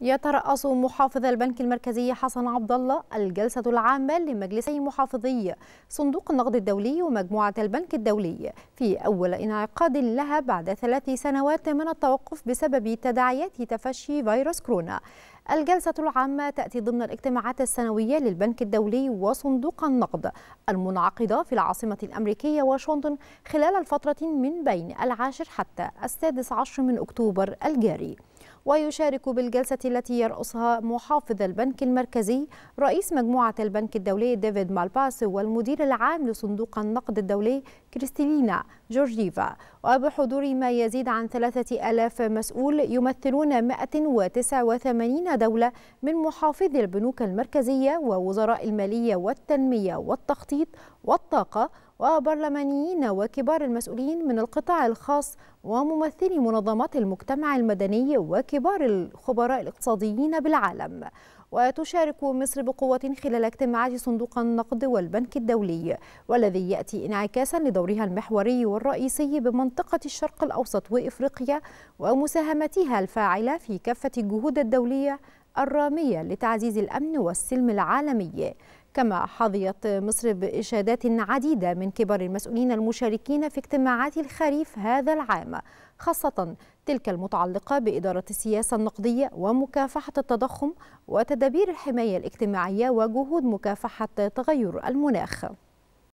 يترأس محافظ البنك المركزي حسن عبد الله الجلسة العامة لمجلسي محافظي صندوق النقد الدولي ومجموعة البنك الدولي في أول انعقاد لها بعد ثلاث سنوات من التوقف بسبب تداعيات تفشي فيروس كورونا. الجلسة العامة تأتي ضمن الاجتماعات السنوية للبنك الدولي وصندوق النقد المنعقدة في العاصمة الأمريكية واشنطن خلال الفترة من بين العاشر حتى السادس عشر من أكتوبر الجاري. ويشارك بالجلسة التي يرأسها محافظ البنك المركزي رئيس مجموعة البنك الدولي ديفيد مالباس والمدير العام لصندوق النقد الدولي كريستالينا جورجيفا وبحضور ما يزيد عن 3000 مسؤول يمثلون 189 دولة من محافظي البنوك المركزية ووزراء المالية والتنمية والتخطيط والطاقة وبرلمانيين وكبار المسؤولين من القطاع الخاص وممثلي منظمات المجتمع المدني وكبار الخبراء الاقتصاديين بالعالم وتشارك مصر بقوة خلال اجتماعات صندوق النقد والبنك الدولي والذي يأتي انعكاسا لدورها المحوري والرئيسي بمنطقة الشرق الأوسط وإفريقيا ومساهمتها الفاعلة في كافة الجهود الدولية الرامية لتعزيز الأمن والسلم العالمي كما حظيت مصر بإشادات عديدة من كبار المسؤولين المشاركين في اجتماعات الخريف هذا العام خاصة تلك المتعلقة بإدارة السياسة النقدية ومكافحة التضخم وتدابير الحماية الاجتماعية وجهود مكافحة تغير المناخ